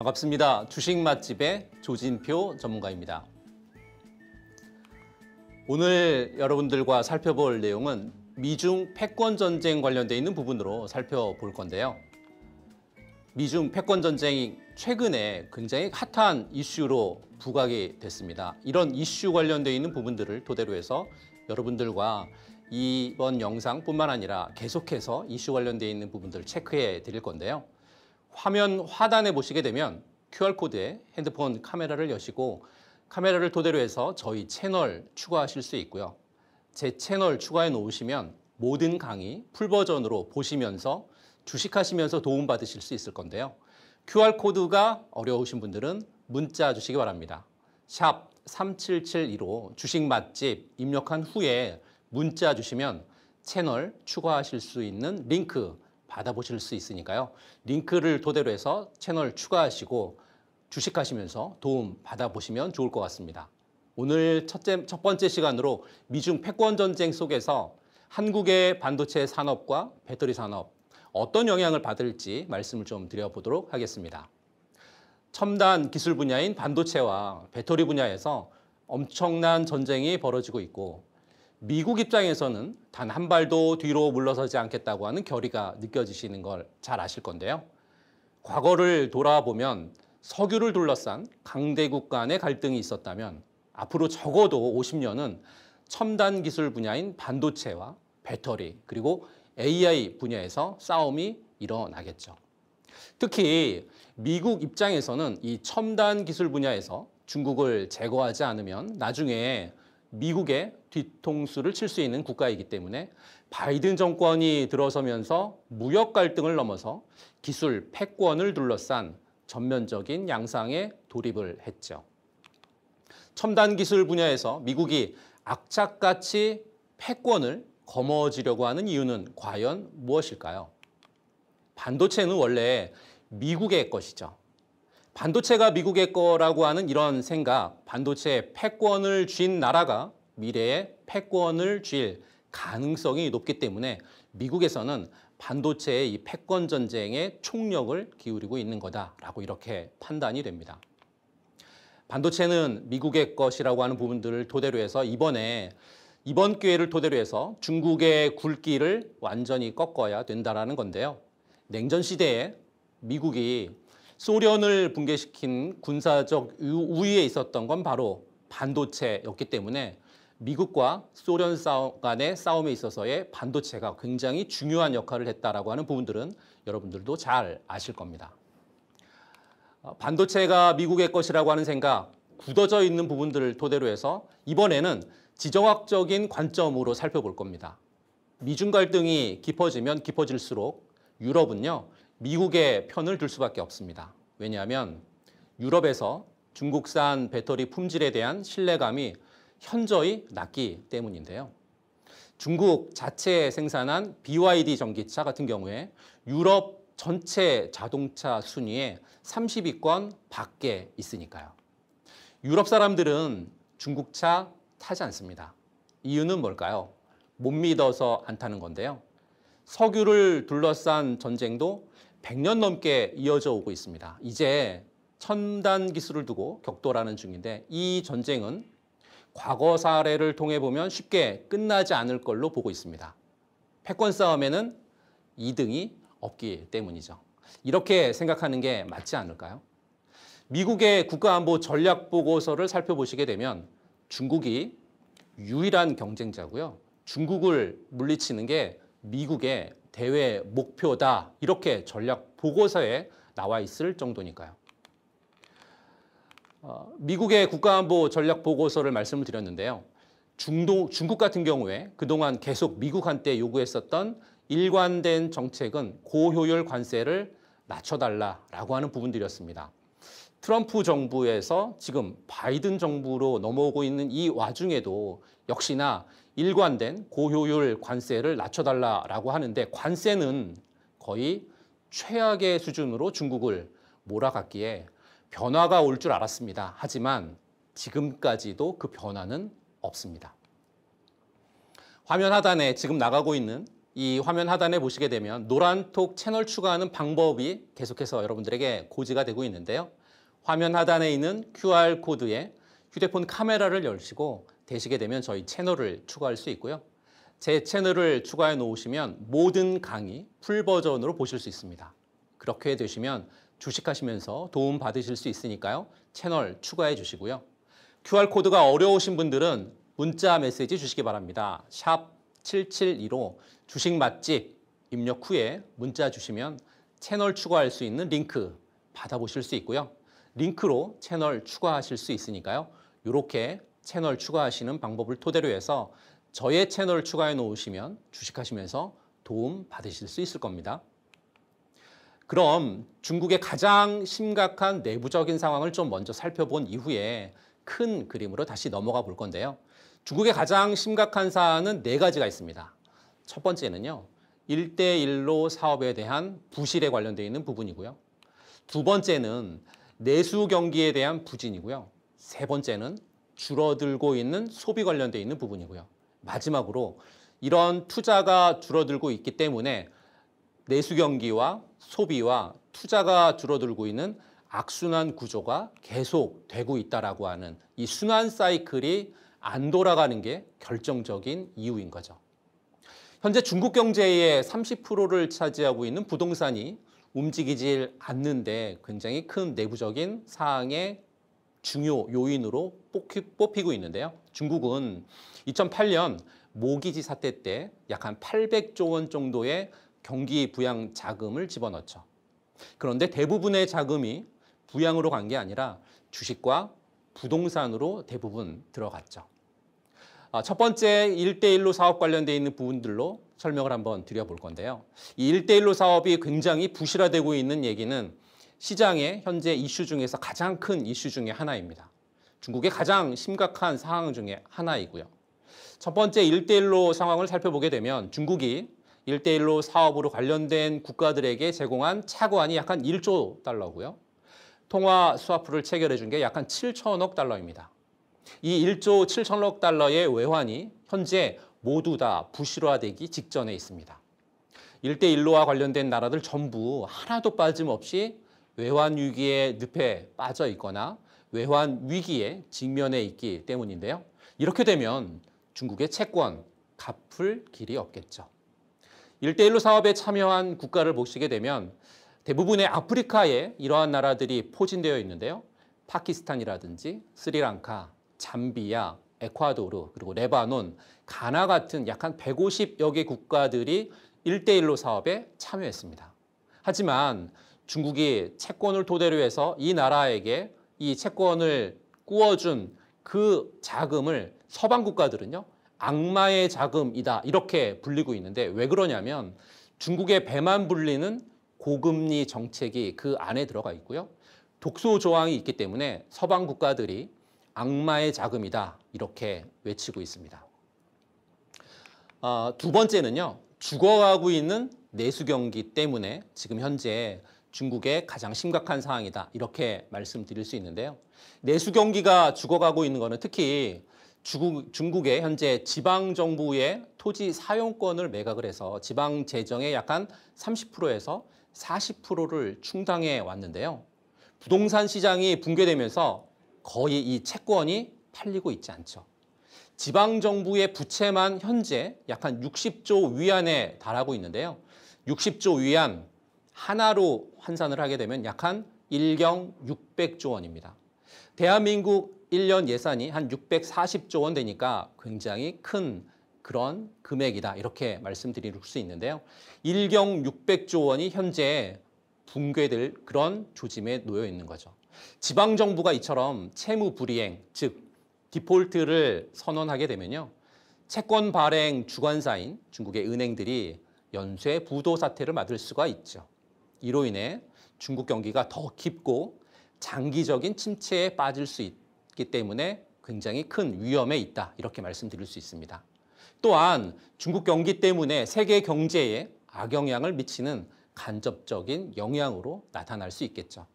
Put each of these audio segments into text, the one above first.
반갑습니다. 주식 맛집의 조진표 전문가입니다. 오늘 여러분들과 살펴볼 내용은 미중 패권 전쟁 관련되어 있는 부분으로 살펴볼 건데요. 미중 패권 전쟁이 최근에 굉장히 핫한 이슈로 부각이 됐습니다. 이런 이슈 관련되어 있는 부분들을 토대로 해서 여러분들과 이번 영상뿐만 아니라 계속해서 이슈 관련되어 있는 부분들을 체크해 드릴 건데요. 화면 화단에 보시게 되면 QR코드에 핸드폰 카메라를 여시고 카메라를 토대로 해서 저희 채널 추가하실 수 있고요. 제 채널 추가해 놓으시면 모든 강의 풀버전으로 보시면서 주식하시면서 도움받으실 수 있을 건데요. QR코드가 어려우신 분들은 문자 주시기 바랍니다. 샵 3772로 주식 맛집 입력한 후에 문자 주시면 채널 추가하실 수 있는 링크 받아보실 수 있으니까요. 링크를 토대로 해서 채널 추가하시고 주식하시면서 도움 받아보시면 좋을 것 같습니다. 오늘 첫째, 첫 번째 시간으로 미중 패권 전쟁 속에서 한국의 반도체 산업과 배터리 산업 어떤 영향을 받을지 말씀을 좀 드려보도록 하겠습니다. 첨단 기술 분야인 반도체와 배터리 분야에서 엄청난 전쟁이 벌어지고 있고 미국 입장에서는 단 한 발도 뒤로 물러서지 않겠다고 하는 결의가 느껴지시는 걸 잘 아실 건데요. 과거를 돌아보면 석유를 둘러싼 강대국 간의 갈등이 있었다면 앞으로 적어도 50년은 첨단 기술 분야인 반도체와 배터리 그리고 AI 분야에서 싸움이 일어나겠죠. 특히 미국 입장에서는 이 첨단 기술 분야에서 중국을 제거하지 않으면 나중에 미국의 뒤통수를 칠 수 있는 국가이기 때문에 바이든 정권이 들어서면서 무역 갈등을 넘어서 기술 패권을 둘러싼 전면적인 양상에 돌입을 했죠. 첨단 기술 분야에서 미국이 악착같이 패권을 거머쥐려고 하는 이유는 과연 무엇일까요? 반도체는 원래 미국의 것이죠. 반도체가 미국의 거라고 하는 이런 생각, 반도체 패권을 쥔 나라가 미래에 패권을 쥘 가능성이 높기 때문에 미국에서는 반도체의 이 패권 전쟁에 총력을 기울이고 있는 거다라고 이렇게 판단이 됩니다. 반도체는 미국의 것이라고 하는 부분들을 토대로 해서 이번에 이번 기회를 토대로 해서 중국의 굵기를 완전히 꺾어야 된다라는 건데요. 냉전 시대에 미국이 소련을 붕괴시킨 군사적 우위에 있었던 건 바로 반도체였기 때문에 미국과 소련 싸움 간의 싸움에 있어서의 반도체가 굉장히 중요한 역할을 했다라고 하는 부분들은 여러분들도 잘 아실 겁니다. 어, 반도체가 미국의 것이라고 하는 생각, 굳어져 있는 부분들을 토대로 해서 이번에는 지정학적인 관점으로 살펴볼 겁니다. 미중 갈등이 깊어지면 깊어질수록 유럽은요 미국의 편을 들 수밖에 없습니다. 왜냐하면 유럽에서 중국산 배터리 품질에 대한 신뢰감이 현저히 낮기 때문인데요. 중국 자체 에 생산한 BYD 전기차 같은 경우에 유럽 전체 자동차 순위에 30위권 밖에 있으니까요. 유럽 사람들은 중국차 타지 않습니다. 이유는 뭘까요? 못 믿어서 안 타는 건데요. 석유를 둘러싼 전쟁도 100년 넘게 이어져 오고 있습니다. 이제 첨단 기술을 두고 격돌하는 중인데 이 전쟁은 과거 사례를 통해 보면 쉽게 끝나지 않을 걸로 보고 있습니다. 패권 싸움에는 2등이 없기 때문이죠. 이렇게 생각하는 게 맞지 않을까요? 미국의 국가안보 전략 보고서를 살펴보시게 되면 중국이 유일한 경쟁자고요. 중국을 물리치는 게 미국의 대외 목표다 이렇게 전략 보고서에 나와 있을 정도니까요. 어, 미국의 국가안보 전략 보고서를 말씀을 드렸는데요. 중동, 중국 같은 경우에 그동안 계속 미국한테 요구했었던 일관된 정책은 고효율 관세를 낮춰달라라고 하는 부분들이었습니다. 트럼프 정부에서 지금 바이든 정부로 넘어오고 있는 이 와중에도 역시나 일관된 고효율 관세를 낮춰달라라고 하는데 관세는 거의 최악의 수준으로 중국을 몰아갔기에 변화가 올 줄 알았습니다. 하지만 지금까지도 그 변화는 없습니다. 화면 하단에 지금 나가고 있는 이 화면 하단에 보시게 되면 노란톡 채널 추가하는 방법이 계속해서 여러분들에게 고지가 되고 있는데요. 화면 하단에 있는 QR코드에 휴대폰 카메라를 열시고 되시게 되면 저희 채널을 추가할 수 있고요. 제 채널을 추가해 놓으시면 모든 강의 풀 버전으로 보실 수 있습니다. 그렇게 되시면 주식하시면서 도움 받으실 수 있으니까요. 채널 추가해 주시고요. QR코드가 어려우신 분들은 문자 메시지 주시기 바랍니다. 샵 7 7 2로 주식 맛집 입력 후에 문자 주시면 채널 추가할 수 있는 링크 받아보실 수 있고요. 링크로 채널 추가하실 수 있으니까요. 이렇게 채널 추가하시는 방법을 토대로 해서 저의 채널 추가해 놓으시면 주식하시면서 도움 받으실 수 있을 겁니다. 그럼 중국의 가장 심각한 내부적인 상황을 좀 먼저 살펴본 이후에 큰 그림으로 다시 넘어가 볼 건데요. 중국의 가장 심각한 사안은 네 가지가 있습니다. 첫 번째는요. 1대1로 사업에 대한 부실에 관련되어 있는 부분이고요. 두 번째는 내수 경기에 대한 부진이고요. 세 번째는 줄어들고 있는 소비 관련돼 있는 부분이고요. 마지막으로 이런 투자가 줄어들고 있기 때문에 내수 경기와 소비와 투자가 줄어들고 있는 악순환 구조가 계속되고 있다라고 하는 이 순환 사이클이 안 돌아가는 게 결정적인 이유인 거죠. 현재 중국 경제의 30%를 차지하고 있는 부동산이 움직이질 않는데 굉장히 큰 내부적인 사항의 중요 요인으로 뽑히, 고 있는데요. 중국은 2008년 모기지 사태 때 약 한 800조 원 정도의 경기 부양 자금을 집어넣죠. 그런데 대부분의 자금이 부양으로 간 게 아니라 주식과 부동산으로 대부분 들어갔죠. 아, 첫 번째 일대일로 사업 관련되어 있는 부분들로 설명을 한번 드려볼 건데요. 이 1대1로 사업이 굉장히 부실화되고 있는 얘기는 시장의 현재 이슈 중에서 가장 큰 이슈 중에 하나입니다. 중국의 가장 심각한 상황 중에 하나이고요. 첫 번째 일대일로 상황을 살펴보게 되면 중국이 일대일로 사업으로 관련된 국가들에게 제공한 차관이 약한 1조 달러고요. 통화 스와프를 체결해 준 게약한 7천억 달러입니다. 이 1조 7천억 달러의 외환이 현재 모두 다 부실화되기 직전에 있습니다. 일대일로와 관련된 나라들 전부 하나도 빠짐없이 외환 위기의 늪에 빠져 있거나 외환 위기에 직면해 있기 때문인데요. 이렇게 되면 중국의 채권 갚을 길이 없겠죠. 일대일로 사업에 참여한 국가를 보시게 되면 대부분의 아프리카에 이러한 나라들이 포진되어 있는데요. 파키스탄이라든지 스리랑카, 잠비아 에콰도르, 그리고 레바논, 가나 같은 약 한 150여 개 국가들이 일대일로 사업에 참여했습니다. 하지만 중국이 채권을 토대로 해서 이 나라에게 이 채권을 꾸어준 그 자금을 서방 국가들은요 악마의 자금이다 이렇게 불리고 있는데 왜 그러냐면 중국의 배만 불리는 고금리 정책이 그 안에 들어가 있고요 독소 조항이 있기 때문에 서방 국가들이 악마의 자금이다 이렇게 외치고 있습니다. 어, 두 번째는요 죽어가고 있는 내수 경기 때문에 지금 현재 중국의 가장 심각한 상황이다. 이렇게 말씀드릴 수 있는데요. 내수 경기가 죽어가고 있는 것은 특히 중국, 중국의 현재 지방 정부의 토지 사용권을 매각을 해서 지방 재정의 약간 30%에서 40%를 충당해 왔는데요. 부동산 시장이 붕괴되면서 거의 이 채권이 팔리고 있지 않죠. 지방 정부의 부채만 현재 약한 60조 위안에 달하고 있는데요. 60조 위안 하나로 환산을 하게 되면 약한 1경 600조 원입니다. 대한민국 1년 예산이 한 640조 원 되니까 굉장히 큰 그런 금액이다. 이렇게 말씀드릴 수 있는데요. 1경 600조 원이 현재 붕괴될 그런 조짐에 놓여 있는 거죠. 지방정부가 이처럼 채무 불이행, 즉 디폴트를 선언하게 되면요. 채권 발행 주관사인 중국의 은행들이 연쇄 부도 사태를 맞을 수가 있죠. 이로 인해 중국 경기가 더 깊고 장기적인 침체에 빠질 수 있기 때문에 굉장히 큰 위험에 있다. 이렇게 말씀드릴 수 있습니다. 또한 중국 경기 때문에 세계 경제에 악영향을 미치는 간접적인 영향으로 나타날 수 있겠죠.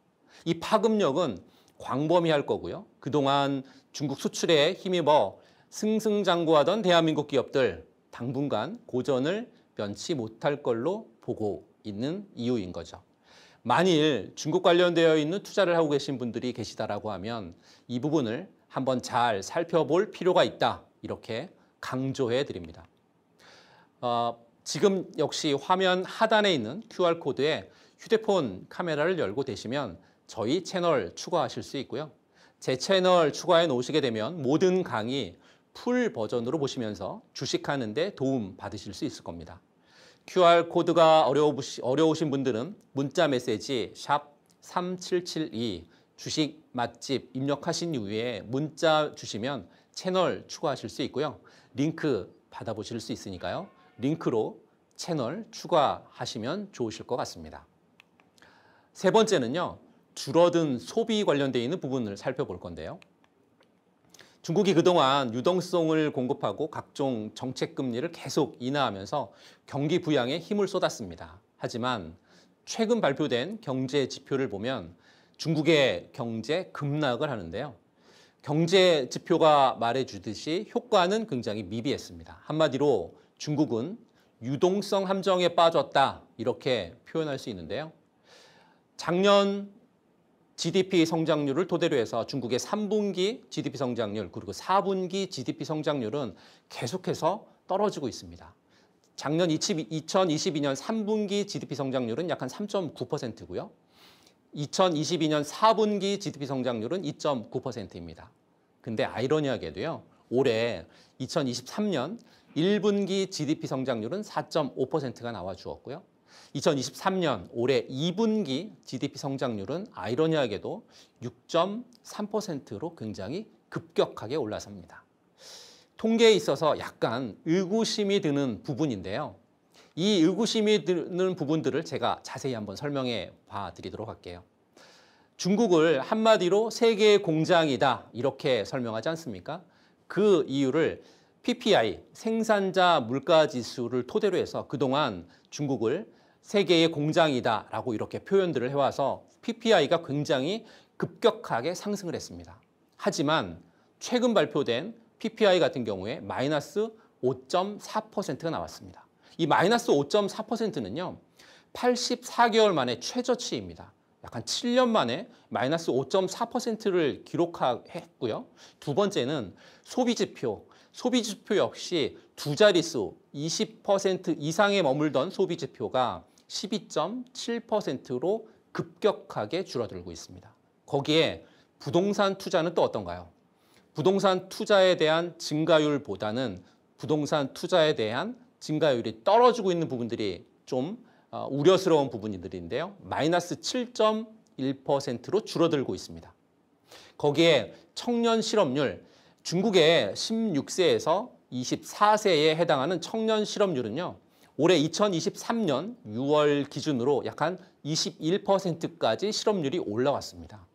이 파급력은 광범위할 거고요. 그동안 중국 수출에 힘입어 승승장구하던 대한민국 기업들 당분간 고전을 면치 못할 걸로 보고 있는 이유인 거죠. 만일 중국 관련되어 있는 투자를 하고 계신 분들이 계시다라고 하면 이 부분을 한번 잘 살펴볼 필요가 있다. 이렇게 강조해 드립니다. 어, 지금 역시 화면 하단에 있는 QR코드에 휴대폰 카메라를 열고 되시면 저희 채널 추가하실 수 있고요. 제 채널 추가해 놓으시게 되면 모든 강의 풀 버전으로 보시면서 주식하는 데 도움 받으실 수 있을 겁니다. QR코드가 어려우신 분들은 문자 메시지 샵 3772 주식 맛집 입력하신 이후에 문자 주시면 채널 추가하실 수 있고요. 링크 받아보실 수 있으니까요. 링크로 채널 추가하시면 좋으실 것 같습니다. 세 번째는요. 줄어든 소비 관련되어 있는 부분을 살펴볼 건데요. 중국이 그동안 유동성을 공급하고 각종 정책 금리를 계속 인하하면서 경기 부양에 힘을 쏟았습니다. 하지만 최근 발표된 경제 지표를 보면 중국의 경제 급락을 하는데요. 경제 지표가 말해주듯이 효과는 굉장히 미비했습니다. 한마디로 중국은 유동성 함정에 빠졌다 이렇게 표현할 수 있는데요. 작년 GDP 성장률을 토대로 해서 중국의 3분기 GDP 성장률 그리고 4분기 GDP 성장률은 계속해서 떨어지고 있습니다. 작년 2022년 3분기 GDP 성장률은 약한 3.9%고요. 2022년 4분기 GDP 성장률은 2.9%입니다. 근데 아이러니하게도요. 올해 2023년 1분기 GDP 성장률은 4.5%가 나와 주었고요. 2023년 올해 2분기 GDP 성장률은 아이러니하게도 6.3%로 굉장히 급격하게 올라섭니다. 통계에 있어서 약간 의구심이 드는 부분인데요. 이 의구심이 드는 부분들을 제가 자세히 한번 설명해 봐 드리도록 할게요. 중국을 한마디로 세계의 공장이다 이렇게 설명하지 않습니까? 그 이유를 PPI 생산자 물가 지수를 토대로 해서 그동안 중국을 세계의 공장이다라고 이렇게 표현들을 해와서 PPI가 굉장히 급격하게 상승을 했습니다. 하지만 최근 발표된 PPI 같은 경우에 마이너스 5.4%가 나왔습니다. 이 마이너스 5.4%는요. 84개월 만에 최저치입니다. 약간 7년 만에 마이너스 5.4%를 기록했고요. 두 번째는 소비지표. 소비지표 역시 두 자릿수 20% 이상에 머물던 소비지표가 12.7%로 급격하게 줄어들고 있습니다. 거기에 부동산 투자는 또 어떤가요? 부동산 투자에 대한 증가율보다는 부동산 투자에 대한 증가율이 떨어지고 있는 부분들이 좀 어, 우려스러운 부분들인데요. 마이너스 7.1%로 줄어들고 있습니다. 거기에 청년 실업률, 중국의 16세에서 24세에 해당하는 청년 실업률은요. 올해 2023년 6월 기준으로 약 한 21%까지 실업률이 올라왔습니다.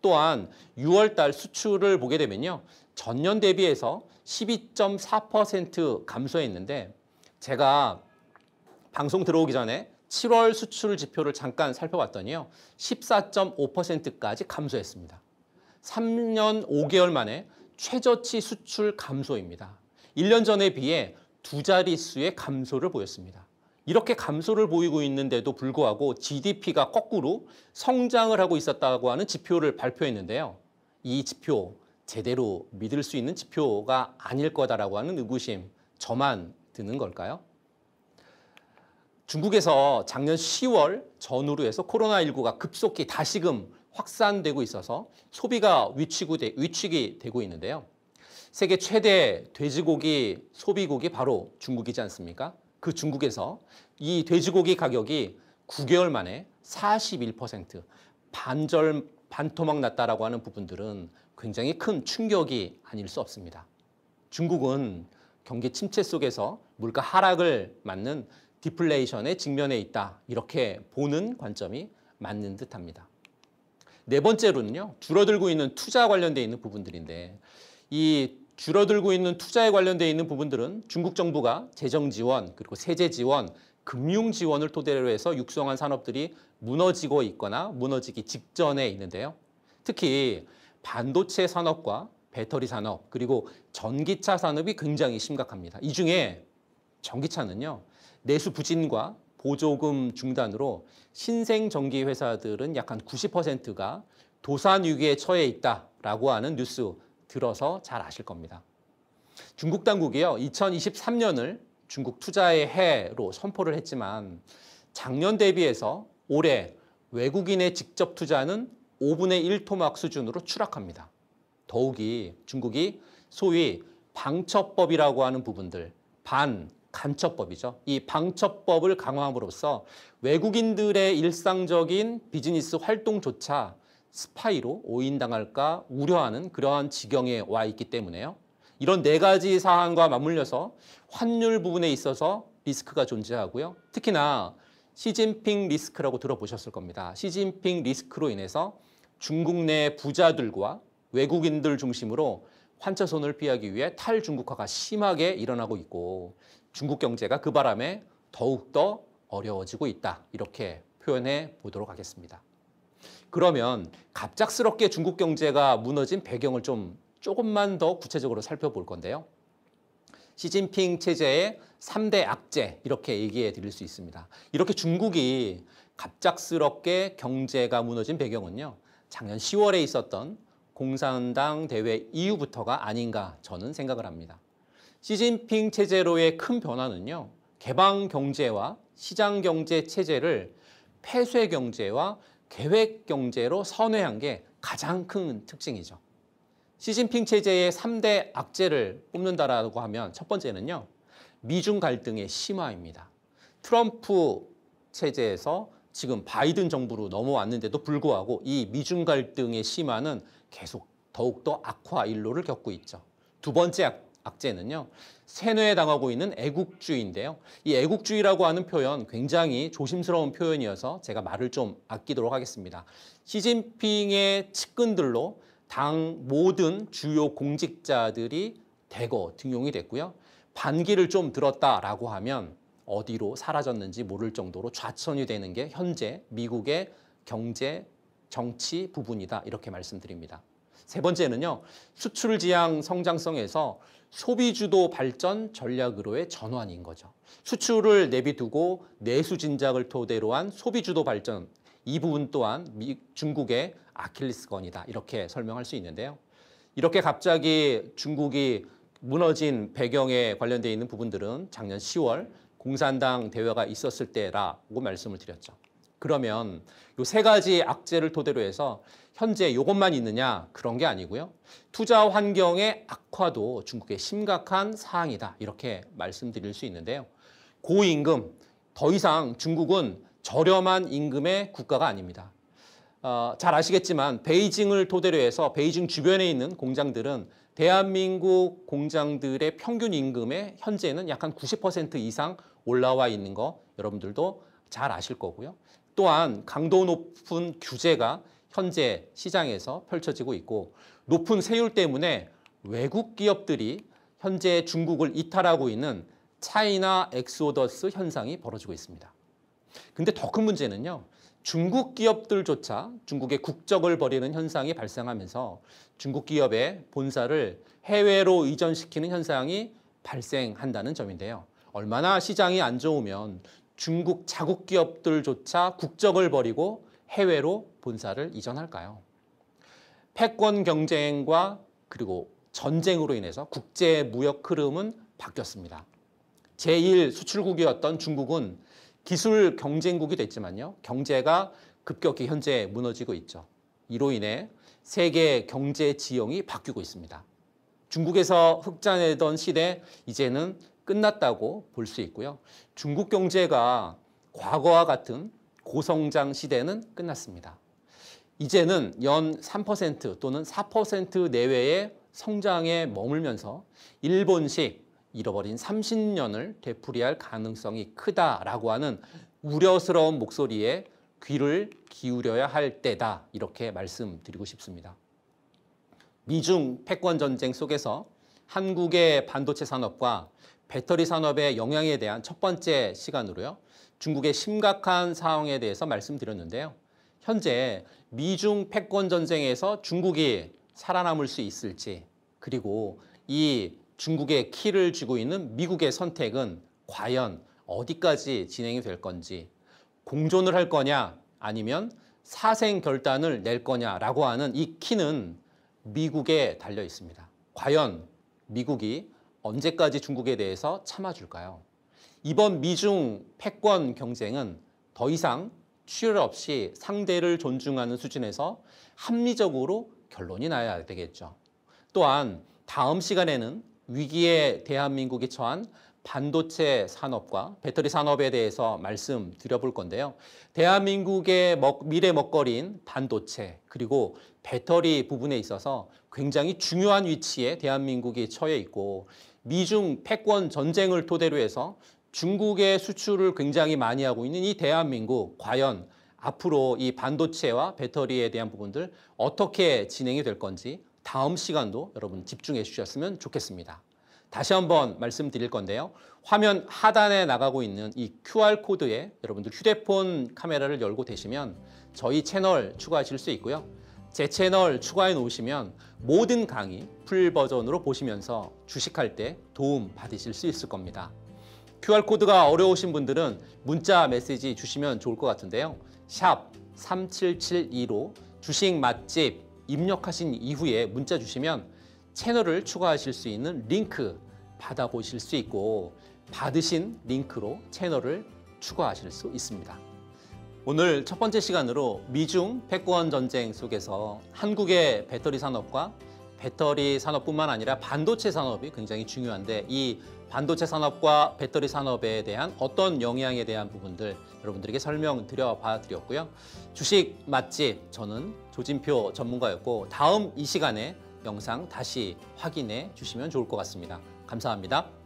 또한 6월 달 수출을 보게 되면요. 전년 대비해서 12.4% 감소했는데 제가 방송 들어오기 전에 7월 수출 지표를 잠깐 살펴봤더니요. 14.5%까지 감소했습니다. 3년 5개월 만에 최저치 수출 감소입니다. 1년 전에 비해 두 자릿수의 감소를 보였습니다. 이렇게 감소를 보이고 있는데도 불구하고 GDP가 거꾸로 성장을 하고 있었다고 하는 지표를 발표했는데요. 이 지표 제대로 믿을 수 있는 지표가 아닐 거다라고 하는 의구심 저만 드는 걸까요? 중국에서 작년 10월 전후로 해서 코로나19가 급속히 다시금 확산되고 있어서 소비가 위축이 되고 있는데요. 세계 최대 돼지고기 소비국이 바로 중국이지 않습니까? 그 중국에서 이 돼지고기 가격이 9개월 만에 41% 반절 반토막 났다라고 하는 부분들은 굉장히 큰 충격이 아닐 수 없습니다. 중국은 경기 침체 속에서 물가 하락을 맞는 디플레이션의직면에 있다. 이렇게 보는 관점이 맞는 듯합니다. 네 번째로는요. 줄어들고 있는 투자 관련돼 있는 부분들인데 이 줄어들고 있는 투자에 관련돼 있는 부분들은 중국 정부가 재정 지원, 그리고 세제 지원, 금융 지원을 토대로 해서 육성한 산업들이 무너지고 있거나 무너지기 직전에 있는데요. 특히 반도체 산업과 배터리 산업, 그리고 전기차 산업이 굉장히 심각합니다. 이 중에 전기차는요, 내수 부진과 보조금 중단으로 신생 전기 회사들은 약 한 90%가 도산 위기에 처해 있다라고 하는 뉴스 들어서 잘 아실 겁니다. 중국 당국이요. 2023년을 중국 투자의 해로 선포를 했지만 작년 대비해서 올해 외국인의 직접 투자는 5분의 1토막 수준으로 추락합니다. 더욱이 중국이 소위 방첩법이라고 하는 부분들, 반, 간첩법이죠. 이 방첩법을 강화함으로써 외국인들의 일상적인 비즈니스 활동조차 스파이로 오인당할까 우려하는 그러한 지경에 와 있기 때문에요. 이런 네 가지 사항과 맞물려서 환율 부분에 있어서 리스크가 존재하고요. 특히나 시진핑 리스크라고 들어보셨을 겁니다. 시진핑 리스크로 인해서 중국 내 부자들과 외국인들 중심으로 환차손을 피하기 위해 탈중국화가 심하게 일어나고 있고 중국 경제가 그 바람에 더욱더 어려워지고 있다. 이렇게 표현해 보도록 하겠습니다. 그러면 갑작스럽게 중국 경제가 무너진 배경을 좀 조금만 더 구체적으로 살펴볼 건데요. 시진핑 체제의 3대 악재 이렇게 얘기해 드릴 수 있습니다. 이렇게 중국이 갑작스럽게 경제가 무너진 배경은요. 작년 10월에 있었던 공산당 대회 이후부터가 아닌가 저는 생각을 합니다. 시진핑 체제로의 큰 변화는요. 개방 경제와 시장 경제 체제를 폐쇄 경제와 계획 경제로 선회한 게 가장 큰 특징이죠. 시진핑 체제의 3대 악재를 뽑는다라고 하면 첫 번째는요. 미중 갈등의 심화입니다. 트럼프 체제에서 지금 바이든 정부로 넘어왔는데도 불구하고 이 미중 갈등의 심화는 계속 더욱더 악화 일로를 겪고 있죠. 두 번째 악재는요. 세뇌에 당하고 있는 애국주의인데요. 이 애국주의라고 하는 표현 굉장히 조심스러운 표현이어서 제가 말을 좀 아끼도록 하겠습니다. 시진핑의 측근들로 당 모든 주요 공직자들이 대거 등용이 됐고요. 반기를 좀 들었다라고 하면 어디로 사라졌는지 모를 정도로 좌천이 되는 게 현재 미국의 경제, 정치 부분이다 이렇게 말씀드립니다. 세 번째는요. 수출 지향 성장성에서 소비주도 발전 전략으로의 전환인 거죠. 수출을 내비두고 내수 진작을 토대로 한 소비주도 발전 이 부분 또한 미, 중국의 아킬레스건이다 이렇게 설명할 수 있는데요. 이렇게 갑자기 중국이 무너진 배경에 관련돼 있는 부분들은 작년 10월 공산당 대회가 있었을 때라고 말씀을 드렸죠. 그러면 이 세 가지 악재를 토대로 해서 현재 이것만 있느냐 그런 게 아니고요. 투자 환경의 악화도 중국의 심각한 사항이다 이렇게 말씀드릴 수 있는데요. 고임금 더 이상 중국은 저렴한 임금의 국가가 아닙니다. 어, 잘 아시겠지만 베이징을 토대로 해서 베이징 주변에 있는 공장들은 대한민국 공장들의 평균 임금의 현재는 약한90% 이상 올라와 있는 거 여러분들도 잘 아실 거고요. 또한 강도 높은 규제가 현재 시장에서 펼쳐지고 있고 높은 세율 때문에 외국 기업들이 현재 중국을 이탈하고 있는 차이나 엑스오더스 현상이 벌어지고 있습니다. 근데 더 큰 문제는요. 중국 기업들조차 중국의 국적을 버리는 현상이 발생하면서 중국 기업의 본사를 해외로 이전시키는 현상이 발생한다는 점인데요. 얼마나 시장이 안 좋으면 중국 자국 기업들조차 국적을 버리고 해외로 본사를 이전할까요? 패권 경쟁과 그리고 전쟁으로 인해서 국제 무역 흐름은 바뀌었습니다. 제1 수출국이었던 중국은 기술 경쟁국이 됐지만요. 경제가 급격히 현재 무너지고 있죠. 이로 인해 세계 경제 지형이 바뀌고 있습니다. 중국에서 흑자내던 시대 이제는 끝났다고 볼 수 있고요. 중국 경제가 과거와 같은 고성장 시대는 끝났습니다. 이제는 연 3% 또는 4% 내외의 성장에 머물면서 일본식 잃어버린 30년을 되풀이할 가능성이 크다라고 하는 우려스러운 목소리에 귀를 기울여야 할 때다 이렇게 말씀드리고 싶습니다. 미중 패권 전쟁 속에서 한국의 반도체 산업과 배터리 산업의 영향에 대한 첫 번째 시간으로요. 중국의 심각한 상황에 대해서 말씀드렸는데요. 현재 미중 패권 전쟁에서 중국이 살아남을 수 있을지 그리고 이 중국의 키를 쥐고 있는 미국의 선택은 과연 어디까지 진행이 될 건지 공존을 할 거냐 아니면 사생 결단을 낼 거냐라고 하는 이 키는 미국에 달려 있습니다. 과연 미국이 언제까지 중국에 대해서 참아줄까요? 이번 미중 패권 경쟁은 더 이상 출혈 없이 상대를 존중하는 수준에서 합리적으로 결론이 나야 되겠죠. 또한 다음 시간에는 위기에 대한민국이 처한 반도체 산업과 배터리 산업에 대해서 말씀드려볼 건데요. 대한민국의 먹, 미래 먹거리인 반도체 그리고 배터리 부분에 있어서 굉장히 중요한 위치에 대한민국이 처해 있고 미중 패권 전쟁을 토대로 해서 중국의 수출을 굉장히 많이 하고 있는 이 대한민국 과연 앞으로 이 반도체와 배터리에 대한 부분들 어떻게 진행이 될 건지 다음 시간도 여러분 집중해 주셨으면 좋겠습니다. 다시 한번 말씀드릴 건데요. 화면 하단에 나가고 있는 이 QR코드에 여러분들 휴대폰 카메라를 열고 되시면 저희 채널 추가하실 수 있고요. 제 채널 추가해 놓으시면 모든 강의 풀 버전으로 보시면서 주식할 때 도움 받으실 수 있을 겁니다. QR코드가 어려우신 분들은 문자 메시지 주시면 좋을 것 같은데요. 샵 3772로 주식 맛집 입력하신 이후에 문자 주시면 채널을 추가하실 수 있는 링크 받아보실 수 있고 받으신 링크로 채널을 추가하실 수 있습니다. 오늘 첫 번째 시간으로 미중 패권 전쟁 속에서 한국의 배터리 산업과 배터리 산업뿐만 아니라 반도체 산업이 굉장히 중요한데 이 반도체 산업과 배터리 산업에 대한 어떤 영향에 대한 부분들 여러분들에게 설명드려 봐 드렸고요. 주식 맛집 저는 조진표 전문가였고 다음 이 시간에 영상 다시 확인해 주시면 좋을 것 같습니다. 감사합니다.